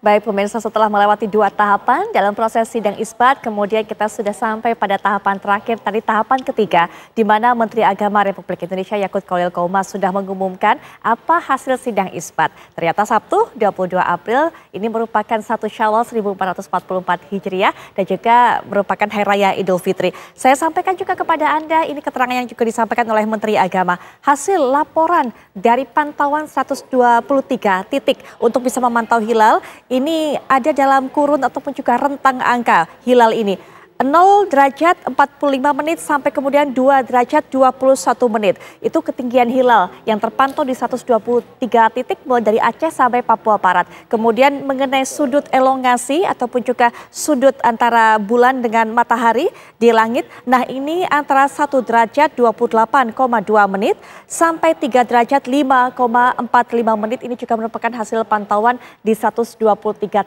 Baik pemirsa setelah melewati dua tahapan dalam proses sidang isbat kemudian kita sudah sampai pada tahapan terakhir tadi tahapan ketiga di mana Menteri Agama Republik Indonesia Yakut Kolil Koma sudah mengumumkan apa hasil sidang isbat. Ternyata Sabtu 22 April ini merupakan satu Syawal 1444 Hijriah dan juga merupakan Hari Raya Idul Fitri. Saya sampaikan juga kepada Anda ini keterangan yang juga disampaikan oleh Menteri Agama. Hasil laporan dari pantauan 123 titik untuk bisa memantau hilal ini ada dalam kurun ataupun juga rentang angka hilal ini. 0 derajat 45 menit sampai kemudian 2 derajat 21 menit. Itu ketinggian hilal yang terpantau di 123 titik mulai dari Aceh sampai Papua Barat. Kemudian mengenai sudut elongasi ataupun juga sudut antara bulan dengan matahari di langit. Nah ini antara 1 derajat 28,2 menit sampai 3 derajat 5,45 menit. Ini juga merupakan hasil pantauan di 123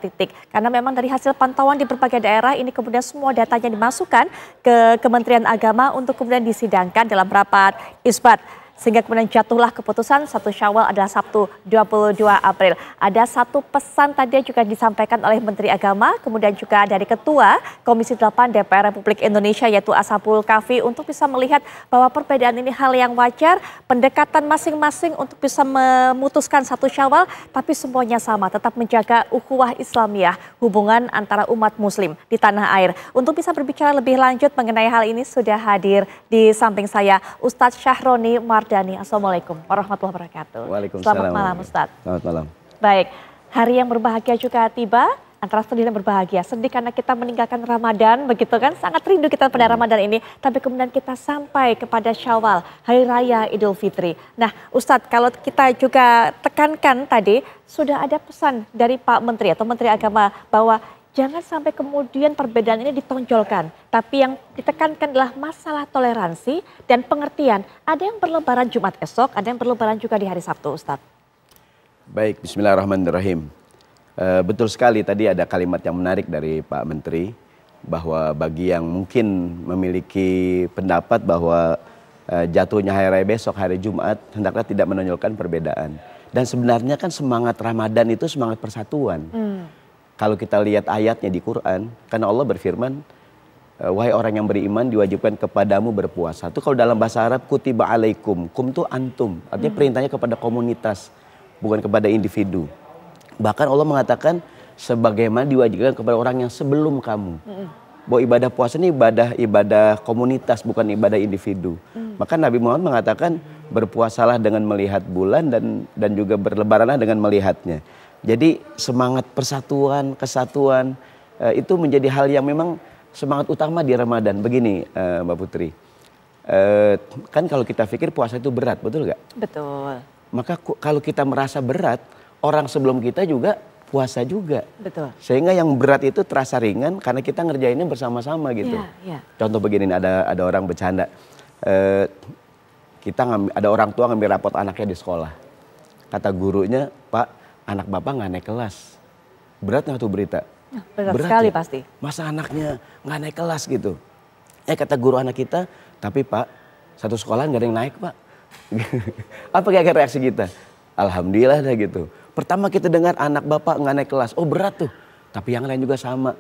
titik. Karena memang dari hasil pantauan di berbagai daerah ini kemudian semua data yang dimasukkan ke Kementerian Agama untuk kemudian disidangkan dalam rapat isbat sehingga kemudian jatuhlah keputusan satu Syawal adalah Sabtu 22 April. Ada satu pesan tadi yang juga disampaikan oleh Menteri Agama, kemudian juga dari Ketua Komisi 8 DPR Republik Indonesia yaitu Asapul Kafi untuk bisa melihat bahwa perbedaan ini hal yang wajar, pendekatan masing-masing untuk bisa memutuskan satu Syawal tapi semuanya sama, tetap menjaga ukhuwah Islamiyah, hubungan antara umat muslim di tanah air. Untuk bisa berbicara lebih lanjut mengenai hal ini sudah hadir di samping saya Ustadz Syahroni Mar Mardani. Assalamualaikum warahmatullahi wabarakatuh. Waalaikumsalam. Selamat malam Ustaz. Selamat malam. Baik, hari yang berbahagia juga tiba. Antara sedih dan berbahagia. Sedih karena kita meninggalkan Ramadan begitu kan. Sangat rindu kita pada hmm. Ramadan ini. Tapi kemudian kita sampai kepada Syawal, Hari Raya Idul Fitri. Nah Ustadz kalau kita juga tekankan tadi. Sudah ada pesan dari Pak Menteri atau Menteri Agama bahwa jangan sampai kemudian perbedaan ini ditonjolkan, tapi yang ditekankan adalah masalah toleransi dan pengertian. Ada yang berlebaran Jumat esok, ada yang berlebaran juga di hari Sabtu, Ustadz. Baik, bismillahirrahmanirrahim. E, betul sekali tadi ada kalimat yang menarik dari Pak Menteri bahwa bagi yang mungkin memiliki pendapat bahwa e, jatuhnya hari raya besok hari Jumat hendaklah tidak menonjolkan perbedaan. Dan sebenarnya kan semangat Ramadan itu semangat persatuan. Hmm kalau kita lihat ayatnya di Quran, karena Allah berfirman, eh, wahai orang yang beriman diwajibkan kepadamu berpuasa. Itu kalau dalam bahasa Arab kutiba alaikum. Kum itu antum, artinya hmm. perintahnya kepada komunitas, bukan kepada individu. Bahkan Allah mengatakan sebagaimana diwajibkan kepada orang yang sebelum kamu. Hmm. Bahwa ibadah puasa ini ibadah ibadah komunitas bukan ibadah individu. Hmm. Maka Nabi Muhammad mengatakan berpuasalah dengan melihat bulan dan dan juga berlebaranlah dengan melihatnya. Jadi semangat persatuan, kesatuan uh, itu menjadi hal yang memang semangat utama di Ramadan. Begini uh, Mbak Putri, uh, kan kalau kita pikir puasa itu berat, betul nggak? Betul. Maka kalau kita merasa berat, orang sebelum kita juga puasa juga. Betul. Sehingga yang berat itu terasa ringan karena kita ngerjainnya bersama-sama gitu. Yeah, yeah. Contoh begini ada ada orang bercanda. Uh, kita ngambil, ada orang tua ngambil rapot anaknya di sekolah. Kata gurunya, "Pak, anak bapak nggak naik kelas. Berat nggak tuh berita? Nah, berat, Berat sekali ya? pasti. Masa anaknya nggak naik kelas gitu? Eh kata guru anak kita, tapi pak satu sekolah nggak ada yang naik pak. Apa kayak reaksi kita? Alhamdulillah dah gitu. Pertama kita dengar anak bapak nggak naik kelas, oh berat tuh. Tapi yang lain juga sama.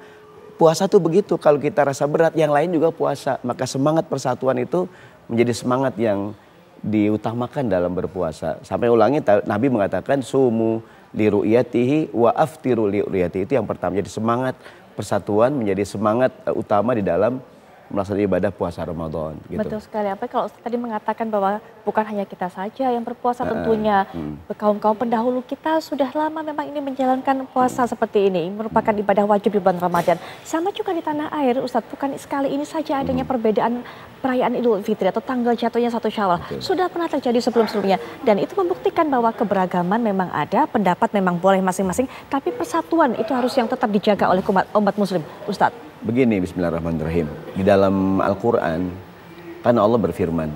Puasa tuh begitu, kalau kita rasa berat, yang lain juga puasa. Maka semangat persatuan itu menjadi semangat yang diutamakan dalam berpuasa. Sampai ulangi Nabi mengatakan sumu li ru'yatihi wa aftiru li ru'yatihi. Itu yang pertama. Jadi semangat persatuan menjadi semangat eh, utama di dalam melaksanakan ibadah puasa Ramadan. Gitu. Betul sekali. Apa kalau tadi mengatakan bahwa bukan hanya kita saja yang berpuasa ah, tentunya hmm. kaum-kaum pendahulu kita sudah lama memang ini menjalankan puasa hmm. seperti ini merupakan ibadah wajib di bulan Ramadan. Sama juga di tanah air, Ustadz. Bukan sekali ini saja adanya hmm. perbedaan perayaan Idul Fitri atau tanggal jatuhnya satu Syawal okay. sudah pernah terjadi sebelum-sebelumnya dan itu membuktikan bahwa keberagaman memang ada, pendapat memang boleh masing-masing, tapi persatuan itu harus yang tetap dijaga oleh umat, umat muslim. Ustadz. Begini bismillahirrahmanirrahim. Di dalam Al-Qur'an kan Allah berfirman,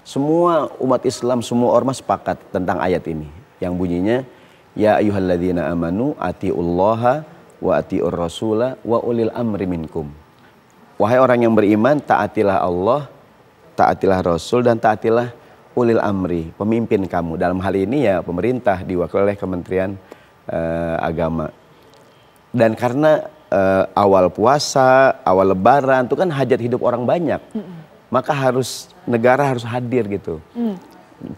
semua umat Islam, semua ormas sepakat tentang ayat ini yang bunyinya ya ayyuhalladzina amanu atiullaha wa atiur rasula wa ulil amri minkum. Wahai orang yang beriman, taatilah Allah, taatilah Rasul, dan taatilah ulil amri, pemimpin kamu. Dalam hal ini ya pemerintah diwakili oleh Kementerian uh, Agama. Dan karena uh, awal puasa, awal lebaran, itu kan hajat hidup orang banyak. Mm Maka harus negara harus hadir gitu. Mm.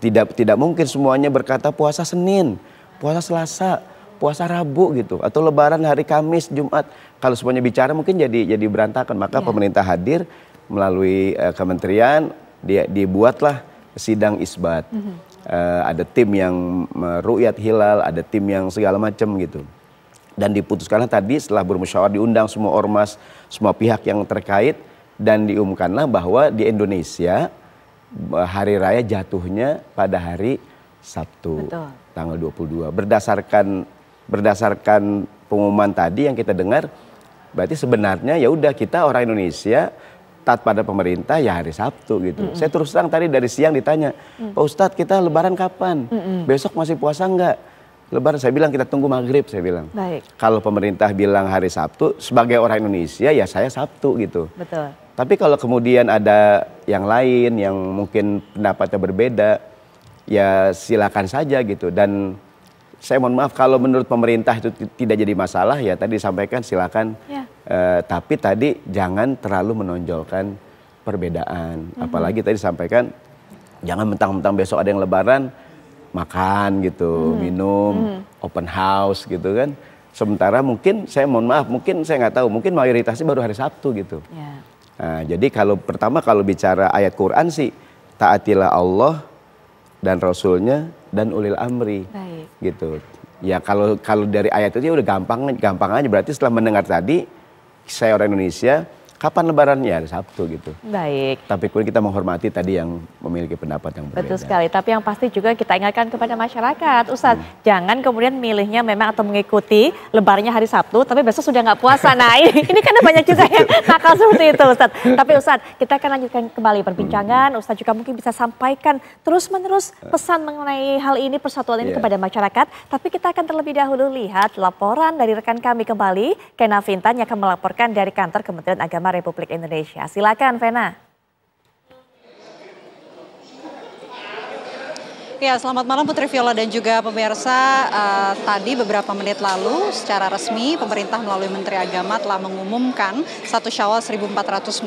Tidak tidak mungkin semuanya berkata puasa Senin, puasa Selasa, puasa Rabu gitu atau lebaran hari Kamis, Jumat kalau semuanya bicara mungkin jadi jadi berantakan. Maka yeah. pemerintah hadir melalui uh, kementerian dia dibuatlah sidang isbat. Mm -hmm. uh, ada tim yang meruyat hilal, ada tim yang segala macam gitu. Dan diputuskanlah tadi setelah bermusyawarah diundang semua ormas, semua pihak yang terkait dan diumumkanlah bahwa di Indonesia eh, hari raya jatuhnya pada hari Sabtu Betul. tanggal 22 berdasarkan berdasarkan pengumuman tadi yang kita dengar Berarti sebenarnya ya udah kita orang Indonesia taat pada pemerintah ya hari Sabtu gitu. Mm -hmm. Saya terus terang tadi dari siang ditanya, mm. Pak Ustadz kita lebaran kapan? Mm -hmm. Besok masih puasa nggak? Lebaran saya bilang kita tunggu maghrib saya bilang. Baik. Kalau pemerintah bilang hari Sabtu, sebagai orang Indonesia ya saya Sabtu gitu. Betul. Tapi kalau kemudian ada yang lain yang mungkin pendapatnya berbeda, ya silakan saja gitu. Dan saya mohon maaf kalau menurut pemerintah itu tidak jadi masalah ya tadi disampaikan silakan. Ya Eh, tapi tadi jangan terlalu menonjolkan perbedaan. Mm-hmm. Apalagi tadi sampaikan jangan mentang-mentang besok ada yang lebaran makan gitu, mm-hmm. minum, mm-hmm. open house gitu kan. Sementara mungkin saya mohon maaf, mungkin saya nggak tahu, mungkin mayoritasnya baru hari Sabtu gitu. Yeah. Nah, jadi kalau pertama kalau bicara ayat Quran sih taatilah Allah dan Rasulnya dan ulil amri Baik. gitu. Ya kalau kalau dari ayat itu ya udah gampang gampang aja berarti setelah mendengar tadi saya orang Indonesia kapan lebarannya hari Sabtu gitu. Baik. Tapi kemudian kita menghormati tadi yang memiliki pendapat yang berbeda. Betul sekali. Tapi yang pasti juga kita ingatkan kepada masyarakat, Ustadz, hmm. jangan kemudian milihnya memang atau mengikuti lebarnya hari Sabtu, tapi besok sudah nggak puasa. Nah ini, ini kan banyak juga yang nakal seperti itu Ustadz. Tapi Ustadz, kita akan lanjutkan kembali perbincangan. Hmm. Ustadz juga mungkin bisa sampaikan terus-menerus eh. pesan mengenai hal ini, persatuan ini yeah. kepada masyarakat. Tapi kita akan terlebih dahulu lihat laporan dari rekan kami kembali, Kena Vintan yang akan melaporkan dari kantor Kementerian Agama Republik Indonesia. Silakan Vena. Ya, selamat malam Putri Viola dan juga pemirsa. Uh, tadi beberapa menit lalu secara resmi pemerintah melalui Menteri Agama telah mengumumkan satu Syawal 1444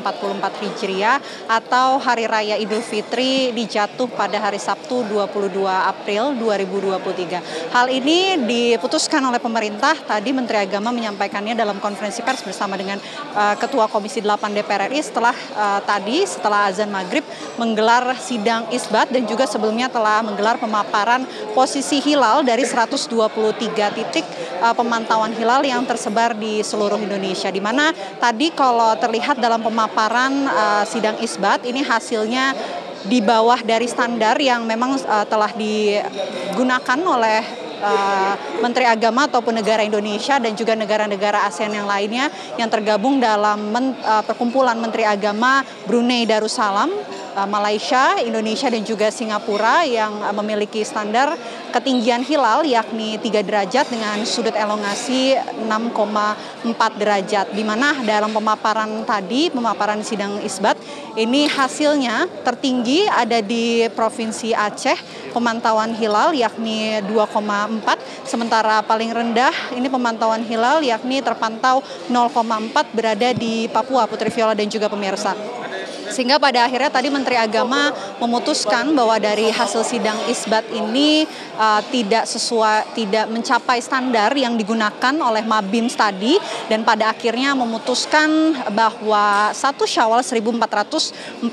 Hijriah atau Hari Raya Idul Fitri dijatuh pada hari Sabtu 22 April 2023. Hal ini diputuskan oleh pemerintah. Tadi Menteri Agama menyampaikannya dalam konferensi pers bersama dengan uh, Ketua Komisi 8 DPR RI setelah uh, tadi setelah azan maghrib menggelar sidang isbat dan juga sebelumnya telah menggelar menggelar pemaparan posisi hilal dari 123 titik eh, pemantauan hilal yang tersebar di seluruh Indonesia. Di mana tadi kalau terlihat dalam pemaparan eh, sidang isbat ini hasilnya di bawah dari standar yang memang eh, telah digunakan oleh uh, Menteri Agama ataupun negara Indonesia dan juga negara-negara ASEAN yang lainnya yang tergabung dalam men, uh, perkumpulan Menteri Agama Brunei Darussalam Eh, Malaysia, Indonesia dan juga Singapura yang eh, memiliki standar ketinggian hilal yakni 3 derajat dengan sudut elongasi 6,4 derajat. Di mana dalam pemaparan tadi, pemaparan sidang isbat, ini hasilnya tertinggi ada di Provinsi Aceh, pemantauan hilal yakni 2,4, sementara paling rendah ini pemantauan hilal yakni terpantau 0,4 berada di Papua, Putri Viola dan juga pemirsa. Sehingga pada akhirnya tadi Menteri Agama memutuskan bahwa dari hasil sidang isbat ini uh, tidak sesuai tidak mencapai standar yang digunakan oleh Mabim tadi dan pada akhirnya memutuskan bahwa satu Syawal 1444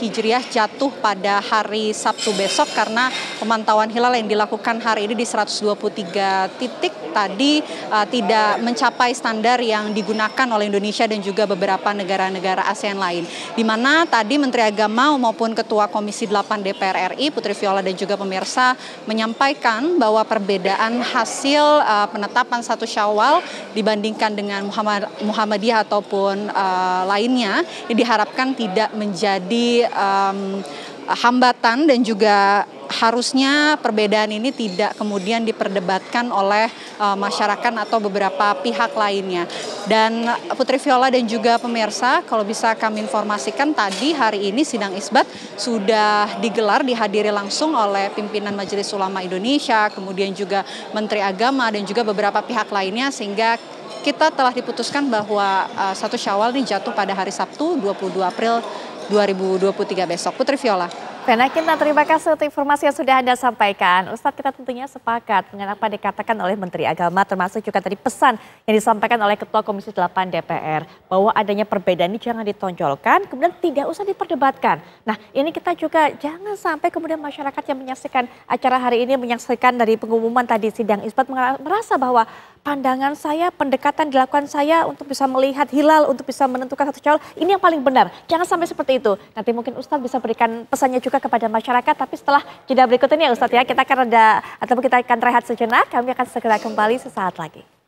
Hijriah jatuh pada hari Sabtu besok karena pemantauan hilal yang dilakukan hari ini di 123 titik tadi uh, tidak mencapai standar yang digunakan oleh Indonesia dan juga beberapa negara-negara ASEAN lain. Di mana tadi Menteri Agama maupun Ketua Komisi 8 DPR RI Putri Viola dan juga pemirsa menyampaikan bahwa perbedaan hasil uh, penetapan satu Syawal dibandingkan dengan Muhammad, Muhammadiyah ataupun uh, lainnya ini diharapkan tidak menjadi um, hambatan dan juga harusnya perbedaan ini tidak kemudian diperdebatkan oleh uh, masyarakat atau beberapa pihak lainnya. Dan eh, Putri Viola dan juga pemirsa, kalau bisa kami informasikan tadi hari ini sidang isbat sudah digelar dihadiri langsung oleh pimpinan Majelis Ulama Indonesia, kemudian juga Menteri Agama dan juga beberapa pihak lainnya sehingga kita telah diputuskan bahwa uh, satu Syawal ini jatuh pada hari Sabtu 22 April 2023 besok. Putri Viola. Fena terima kasih untuk informasi yang sudah Anda sampaikan. Ustadz, kita tentunya sepakat dengan apa dikatakan oleh Menteri Agama, termasuk juga tadi pesan yang disampaikan oleh Ketua Komisi 8 DPR, bahwa adanya perbedaan ini jangan ditonjolkan, kemudian tidak usah diperdebatkan. Nah, ini kita juga jangan sampai kemudian masyarakat yang menyaksikan acara hari ini, menyaksikan dari pengumuman tadi sidang isbat, merasa bahwa pandangan saya, pendekatan dilakukan saya untuk bisa melihat hilal, untuk bisa menentukan satu calon, ini yang paling benar. Jangan sampai seperti itu. Nanti mungkin Ustadz bisa berikan pesannya juga juga kepada masyarakat. Tapi setelah jeda berikut ini ya Ustadz ya, kita akan ada ataupun kita akan rehat sejenak. Kami akan segera kembali sesaat lagi.